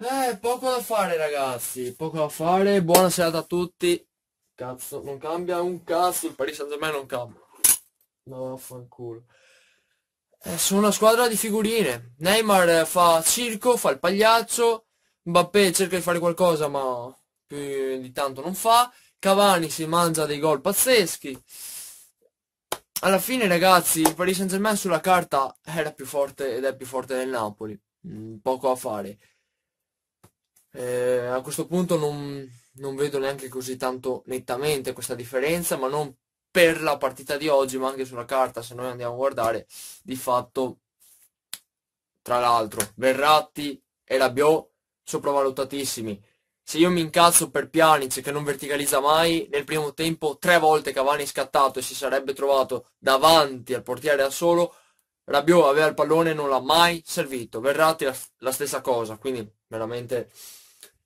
Eh, poco da fare ragazzi, poco da fare, buona serata a tutti. Cazzo, non cambia un cazzo, il Paris Saint Germain non cambia. No, vaffanculo. Eh, sono una squadra di figurine. Neymar fa circo, fa il pagliaccio. Mbappé cerca di fare qualcosa ma più di tanto non fa. Cavani si mangia dei gol pazzeschi. Alla fine ragazzi il Paris Saint Germain sulla carta era più forte ed è più forte del Napoli. Mm, poco a fare. Eh, a questo punto non, non vedo neanche così tanto nettamente questa differenza, ma non per la partita di oggi, ma anche sulla carta, se noi andiamo a guardare, di fatto, tra l'altro, Verratti e Rabiot sopravvalutatissimi. Se io mi incazzo per Pjanic che non verticalizza mai, nel primo tempo tre volte Cavani scattato e si sarebbe trovato davanti al portiere da solo, Rabiot aveva il pallone e non l'ha mai servito. Verratti la, la stessa cosa, quindi veramente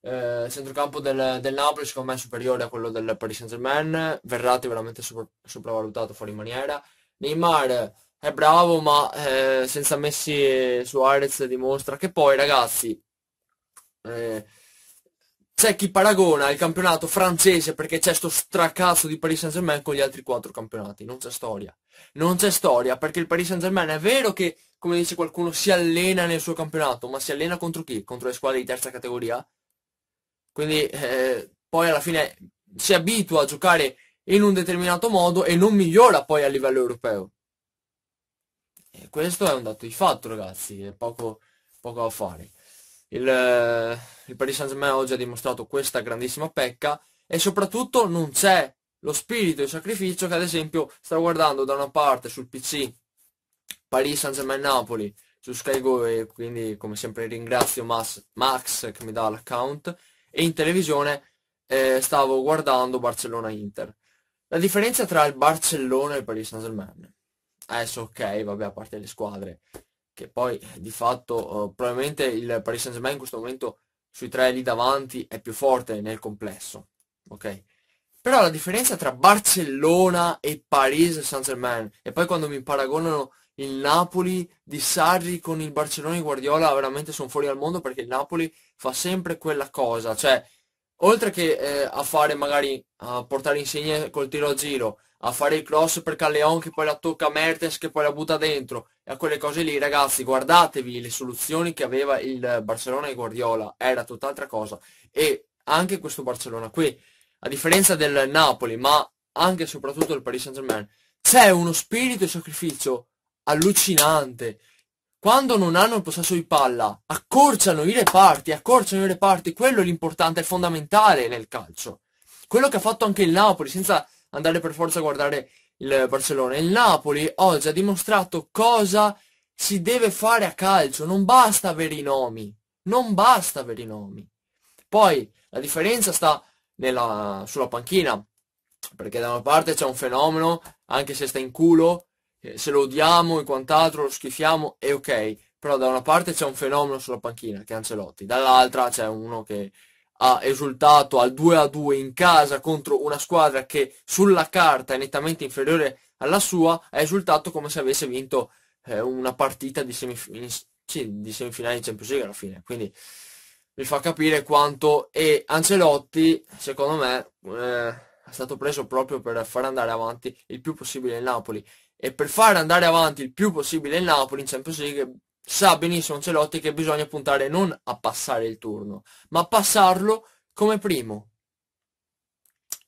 eh, centrocampo del, del, Napoli secondo me è superiore a quello del Paris Saint Germain Verratti veramente super, sopravvalutato fuori maniera Neymar è bravo ma eh, senza Messi e Suarez dimostra che poi ragazzi eh, c'è chi paragona il campionato francese perché c'è sto stracazzo di Paris Saint Germain con gli altri quattro campionati non c'è storia non c'è storia perché il Paris Saint Germain è vero che come dice qualcuno si allena nel suo campionato ma si allena contro chi? contro le squadre di terza categoria quindi eh, poi alla fine si abitua a giocare in un determinato modo e non migliora poi a livello europeo. E questo è un dato di fatto, ragazzi, è poco, poco da fare. Il, eh, il Paris Saint-Germain oggi ha dimostrato questa grandissima pecca e soprattutto non c'è lo spirito di sacrificio che ad esempio sta guardando da una parte sul PC Paris Saint-Germain Napoli su Sky Go e quindi come sempre ringrazio Max, Max che mi dà l'account e in televisione eh, stavo guardando Barcellona-Inter. La differenza tra il Barcellona e il Paris Saint-Germain. Adesso ok, vabbè, a parte le squadre, che poi di fatto eh, probabilmente il Paris Saint-Germain in questo momento sui tre lì davanti è più forte nel complesso, ok? Però la differenza tra Barcellona e Paris Saint-Germain, e poi quando mi paragonano il Napoli di Sarri con il Barcellona di Guardiola veramente sono fuori al mondo perché il Napoli fa sempre quella cosa, cioè oltre che eh, a fare magari a portare insegne col tiro a giro, a fare il cross per Calleon che poi la tocca a Mertes che poi la butta dentro e a quelle cose lì ragazzi guardatevi le soluzioni che aveva il Barcellona e Guardiola era tutt'altra cosa e anche questo Barcellona qui a differenza del Napoli ma anche e soprattutto del Paris Saint Germain c'è uno spirito di sacrificio allucinante. Quando non hanno il possesso di palla, accorciano i reparti, accorciano i reparti, quello è l'importante, è fondamentale nel calcio. Quello che ha fatto anche il Napoli, senza andare per forza a guardare il Barcellona. Il Napoli oggi ha dimostrato cosa si deve fare a calcio, non basta avere i nomi, non basta avere i nomi. Poi la differenza sta nella, sulla panchina, perché da una parte c'è un fenomeno, anche se sta in culo, eh, se lo odiamo e quant'altro, lo schifiamo, è ok, però da una parte c'è un fenomeno sulla panchina, che è Ancelotti, dall'altra c'è uno che ha esultato al 2-2 in casa contro una squadra che sulla carta è nettamente inferiore alla sua, ha esultato come se avesse vinto eh, una partita di, semif sì, di semifinale di Champions League alla fine. Quindi mi fa capire quanto... E Ancelotti, secondo me, eh, è stato preso proprio per far andare avanti il più possibile il Napoli e per far andare avanti il più possibile il Napoli in Champions League sa benissimo Celotti che bisogna puntare non a passare il turno, ma a passarlo come primo.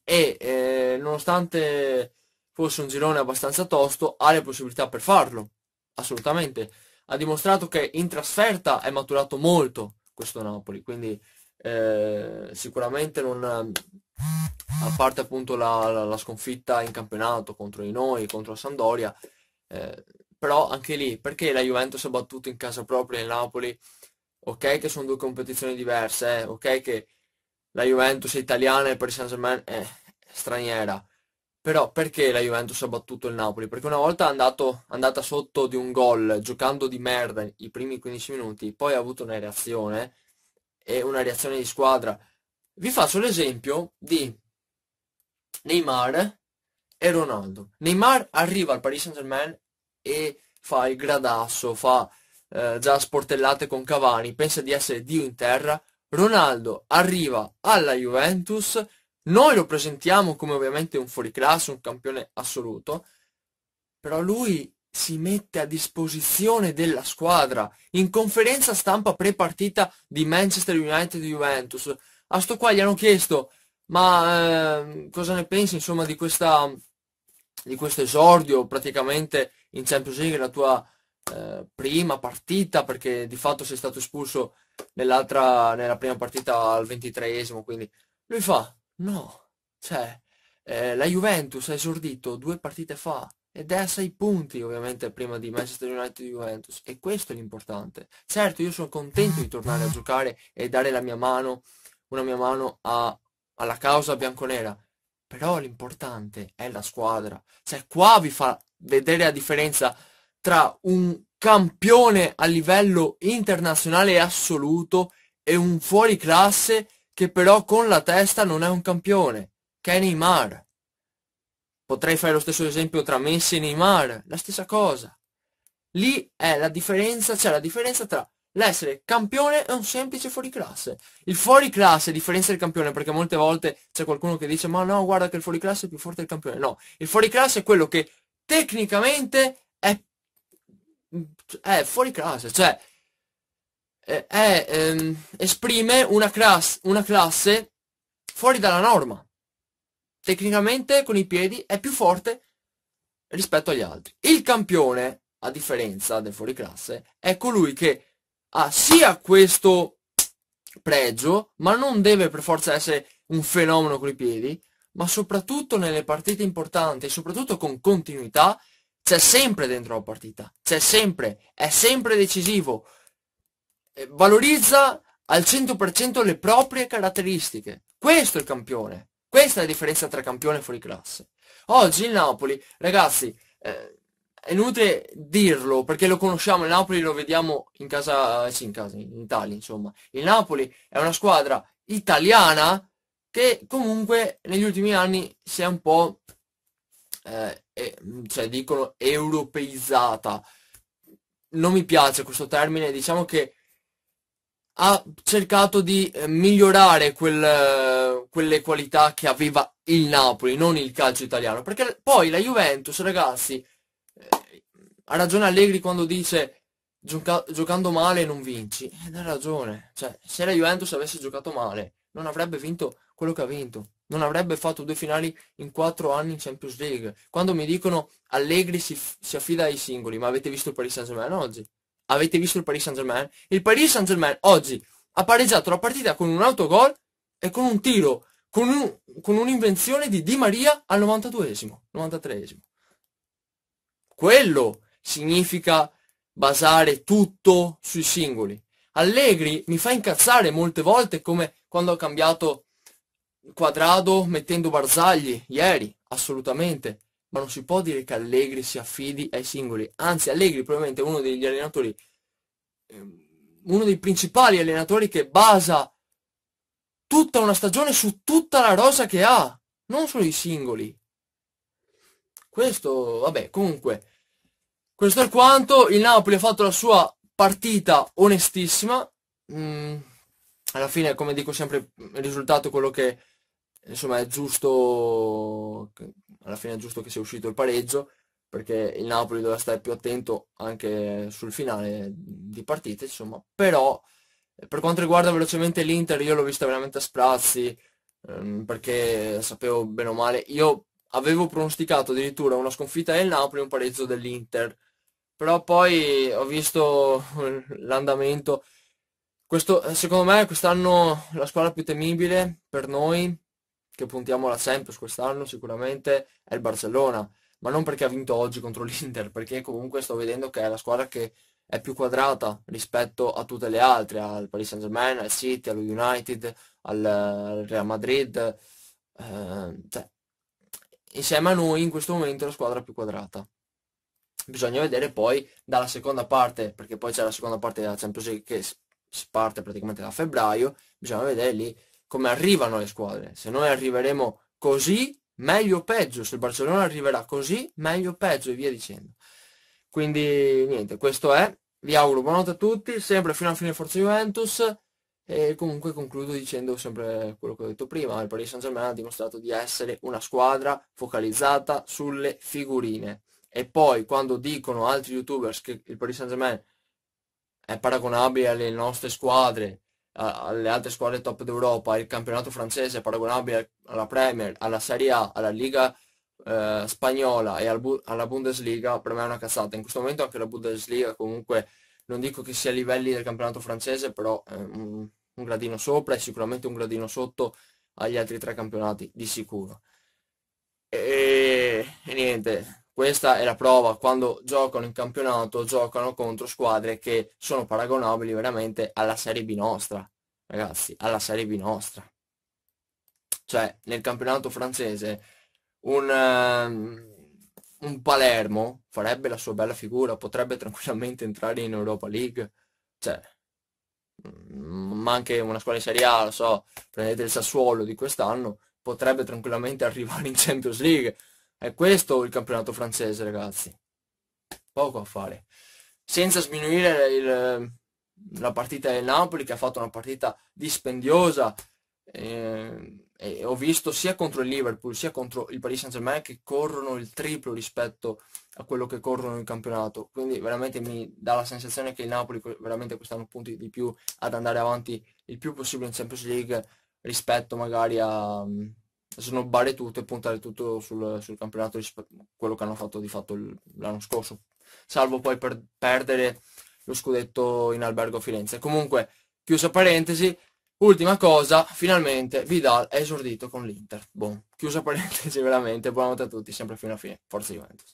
E eh, nonostante fosse un girone abbastanza tosto, ha le possibilità per farlo, assolutamente. Ha dimostrato che in trasferta è maturato molto questo Napoli, quindi eh, sicuramente non, a parte appunto la, la, la sconfitta in campionato contro di noi, contro la Sandoria, eh, però anche lì perché la Juventus ha battuto in casa propria il Napoli? Ok che sono due competizioni diverse, eh, ok che la Juventus è italiana e il Paris Saint-Germain è straniera, però perché la Juventus ha battuto il Napoli? Perché una volta è andato, andata sotto di un gol giocando di merda i primi 15 minuti, poi ha avuto una reazione e una reazione di squadra vi faccio l'esempio di Neymar e Ronaldo. Neymar arriva al Paris Saint-Germain e fa il gradasso, fa eh, già sportellate con Cavani, pensa di essere Dio in terra. Ronaldo arriva alla Juventus, noi lo presentiamo come ovviamente un fuoriclasse, un campione assoluto, però lui si mette a disposizione della squadra. In conferenza stampa pre-partita di Manchester United Juventus, a sto qua gli hanno chiesto ma eh, cosa ne pensi insomma di questa di questo esordio praticamente in Champions League la tua eh, prima partita perché di fatto sei stato espulso nell'altra nella prima partita al ventitreesimo quindi lui fa no cioè eh, la Juventus ha esordito due partite fa ed è a 6 punti ovviamente prima di Manchester United e Juventus e questo è l'importante certo io sono contento di tornare a giocare e dare la mia mano una mia mano a, alla causa bianconera. Però l'importante è la squadra. Cioè qua vi fa vedere la differenza tra un campione a livello internazionale assoluto e un fuori classe che però con la testa non è un campione, che è Neymar. Potrei fare lo stesso esempio tra Messi e Neymar, la stessa cosa. Lì è la differenza, c'è cioè la differenza tra L'essere campione è un semplice fuoriclasse. Il fuoriclasse differenzia il campione perché molte volte c'è qualcuno che dice ma no guarda che il fuoriclasse è più forte del campione. No, il fuoriclasse è quello che tecnicamente è, è fuoriclasse, cioè è, è, ehm, esprime una, class, una classe fuori dalla norma. Tecnicamente con i piedi è più forte rispetto agli altri. Il campione, a differenza del fuoriclasse, è colui che ha sia questo pregio, ma non deve per forza essere un fenomeno con i piedi, ma soprattutto nelle partite importanti, soprattutto con continuità, c'è sempre dentro la partita, c'è sempre, è sempre decisivo, valorizza al 100% le proprie caratteristiche. Questo è il campione, questa è la differenza tra campione e fuori classe. Oggi il Napoli, ragazzi, eh, è inutile dirlo perché lo conosciamo il Napoli lo vediamo in casa eh, sì in casa in Italia insomma il Napoli è una squadra italiana che comunque negli ultimi anni si è un po' eh, cioè dicono europeizzata non mi piace questo termine diciamo che ha cercato di eh, migliorare quel, quelle qualità che aveva il Napoli non il calcio italiano perché poi la Juventus ragazzi ha ragione Allegri quando dice Gioca giocando male non vinci. Ed eh, ha ragione. Cioè, se la Juventus avesse giocato male, non avrebbe vinto quello che ha vinto. Non avrebbe fatto due finali in quattro anni in Champions League. Quando mi dicono Allegri si, si affida ai singoli, ma avete visto il Paris Saint-Germain oggi? Avete visto il Paris Saint-Germain? Il Paris Saint-Germain oggi ha pareggiato la partita con un autogol e con un tiro, con, un'invenzione un di Di Maria al 92esimo, 93esimo. Quello significa basare tutto sui singoli. Allegri mi fa incazzare molte volte come quando ha cambiato Quadrado mettendo Barzagli ieri, assolutamente, ma non si può dire che Allegri si affidi ai singoli, anzi Allegri probabilmente è uno degli allenatori, ehm, uno dei principali allenatori che basa tutta una stagione su tutta la rosa che ha, non solo i singoli. Questo, vabbè, comunque, questo è quanto, il Napoli ha fatto la sua partita onestissima, mm, alla fine come dico sempre il risultato è quello che insomma è giusto, alla fine è giusto che sia uscito il pareggio, perché il Napoli doveva stare più attento anche sul finale di partite, insomma, però per quanto riguarda velocemente l'Inter io l'ho vista veramente a sprazzi, ehm, perché sapevo bene o male, io avevo pronosticato addirittura una sconfitta del Napoli e un pareggio dell'Inter, però poi ho visto eh, l'andamento. Questo, eh, secondo me quest'anno la squadra più temibile per noi, che puntiamo alla Champions quest'anno sicuramente, è il Barcellona, ma non perché ha vinto oggi contro l'Inter, perché comunque sto vedendo che è la squadra che è più quadrata rispetto a tutte le altre, al Paris Saint-Germain, al City, allo United, al Real Madrid, eh, cioè, insieme a noi in questo momento è la squadra più quadrata bisogna vedere poi dalla seconda parte, perché poi c'è la seconda parte della Champions League che si parte praticamente da febbraio, bisogna vedere lì come arrivano le squadre. Se noi arriveremo così, meglio o peggio, se il Barcellona arriverà così, meglio o peggio e via dicendo. Quindi niente, questo è, vi auguro buonanotte a tutti, sempre fino alla fine Forza Juventus e comunque concludo dicendo sempre quello che ho detto prima, il Paris Saint Germain ha dimostrato di essere una squadra focalizzata sulle figurine e poi quando dicono altri youtubers che il Paris Saint Germain è paragonabile alle nostre squadre, alle altre squadre top d'Europa, il campionato francese è paragonabile alla Premier, alla Serie A, alla Liga eh, spagnola e al Bu alla Bundesliga, per me è una cazzata. In questo momento anche la Bundesliga comunque non dico che sia a livelli del campionato francese, però eh, un, un gradino sopra e sicuramente un gradino sotto agli altri tre campionati, di sicuro. E, e niente, questa è la prova, quando giocano in campionato giocano contro squadre che sono paragonabili veramente alla Serie B nostra, ragazzi, alla Serie B nostra. Cioè, nel campionato francese un, um, un Palermo farebbe la sua bella figura, potrebbe tranquillamente entrare in Europa League. Cioè, mm, ma anche una squadra di Serie A, lo so, prendete il Sassuolo di quest'anno, potrebbe tranquillamente arrivare in Champions League è questo il campionato francese, ragazzi. Poco a fare. Senza sminuire il, la partita del Napoli, che ha fatto una partita dispendiosa. Eh, e ho visto sia contro il Liverpool sia contro il Paris Saint Germain che corrono il triplo rispetto a quello che corrono in campionato quindi veramente mi dà la sensazione che il Napoli veramente quest'anno punti di più ad andare avanti il più possibile in Champions League rispetto magari a, snobbare tutto e puntare tutto sul, sul campionato rispetto a quello che hanno fatto di fatto l'anno scorso, salvo poi per perdere lo scudetto in albergo Firenze. Comunque, chiusa parentesi, ultima cosa, finalmente Vidal è esordito con l'Inter. Boh, chiusa parentesi veramente, buonanotte a tutti, sempre fino a fine. Forza Juventus.